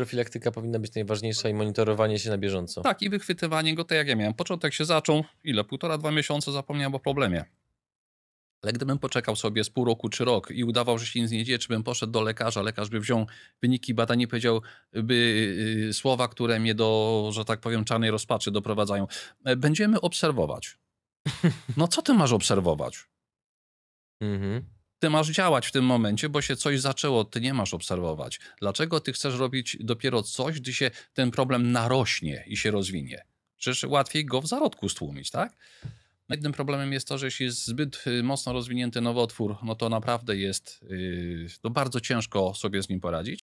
profilaktyka powinna być najważniejsza i monitorowanie się na bieżąco. Tak, i wychwytywanie go, tak jak ja miałem. Początek się zaczął, ile? Półtora, dwa miesiące zapomniałem o problemie. Ale gdybym poczekał sobie z pół roku czy rok i udawał, że się nic nie dzieje, czy bym poszedł do lekarza, lekarz by wziął wyniki badań i powiedział by y, słowa, które mnie do, że tak powiem, czarnej rozpaczy doprowadzają. E, będziemy obserwować. No co ty masz obserwować? Mhm ty masz działać w tym momencie, bo się coś zaczęło, ty nie masz obserwować. Dlaczego ty chcesz robić dopiero coś, gdy się ten problem narośnie i się rozwinie? Przecież łatwiej go w zarodku stłumić, tak? Jednym no problemem jest to, że jeśli jest zbyt y, mocno rozwinięty nowotwór, no to naprawdę jest y, to bardzo ciężko sobie z nim poradzić.